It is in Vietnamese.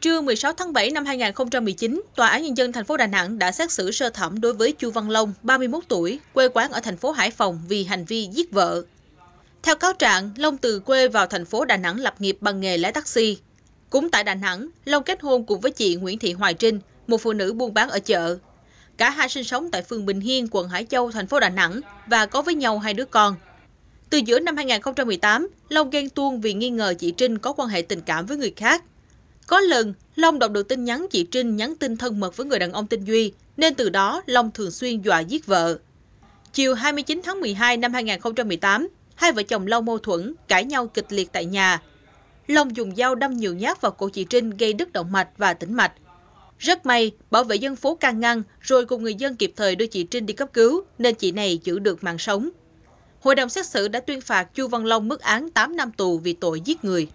Trưa 16 tháng 7 năm 2019, Tòa án Nhân dân thành phố Đà Nẵng đã xét xử sơ thẩm đối với Chu Văn Long, 31 tuổi, quê quán ở thành phố Hải Phòng vì hành vi giết vợ. Theo cáo trạng, Long từ quê vào thành phố Đà Nẵng lập nghiệp bằng nghề lái taxi. Cũng tại Đà Nẵng, Long kết hôn cùng với chị Nguyễn Thị Hoài Trinh, một phụ nữ buôn bán ở chợ. Cả hai sinh sống tại phường Bình Hiên, quận Hải Châu, thành phố Đà Nẵng và có với nhau hai đứa con. Từ giữa năm 2018, Long ghen tuông vì nghi ngờ chị Trinh có quan hệ tình cảm với người khác có lần, Long đọc được tin nhắn chị Trinh nhắn tin thân mật với người đàn ông tên Duy, nên từ đó Long thường xuyên dọa giết vợ. Chiều 29 tháng 12 năm 2018, hai vợ chồng Long mâu thuẫn, cãi nhau kịch liệt tại nhà. Long dùng dao đâm nhiều nhát vào cổ chị Trinh gây đứt động mạch và tĩnh mạch. Rất may, bảo vệ dân phố can ngăn rồi cùng người dân kịp thời đưa chị Trinh đi cấp cứu nên chị này giữ được mạng sống. Hội đồng xét xử đã tuyên phạt Chu Văn Long mức án 8 năm tù vì tội giết người.